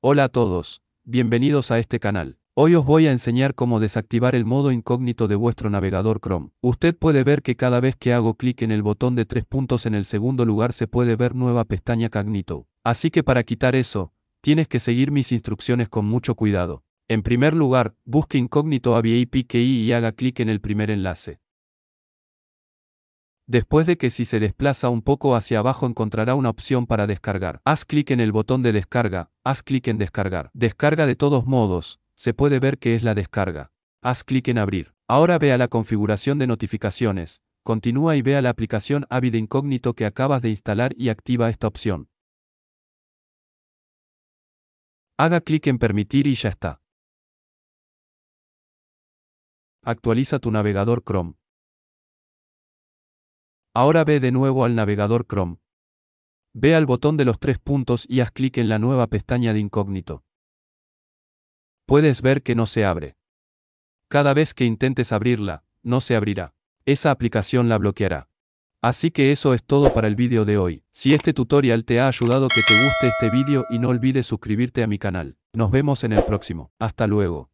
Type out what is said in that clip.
Hola a todos, bienvenidos a este canal. Hoy os voy a enseñar cómo desactivar el modo incógnito de vuestro navegador Chrome. Usted puede ver que cada vez que hago clic en el botón de tres puntos en el segundo lugar se puede ver nueva pestaña Cognito. Así que para quitar eso, tienes que seguir mis instrucciones con mucho cuidado. En primer lugar, busque incógnito a VIPKI y haga clic en el primer enlace después de que si se desplaza un poco hacia abajo encontrará una opción para descargar. Haz clic en el botón de descarga, haz clic en descargar. Descarga de todos modos, se puede ver que es la descarga. Haz clic en abrir. Ahora vea la configuración de notificaciones, continúa y vea la aplicación Avid Incógnito que acabas de instalar y activa esta opción. Haga clic en permitir y ya está. Actualiza tu navegador Chrome. Ahora ve de nuevo al navegador Chrome. Ve al botón de los tres puntos y haz clic en la nueva pestaña de incógnito. Puedes ver que no se abre. Cada vez que intentes abrirla, no se abrirá. Esa aplicación la bloqueará. Así que eso es todo para el vídeo de hoy. Si este tutorial te ha ayudado que te guste este vídeo y no olvides suscribirte a mi canal. Nos vemos en el próximo. Hasta luego.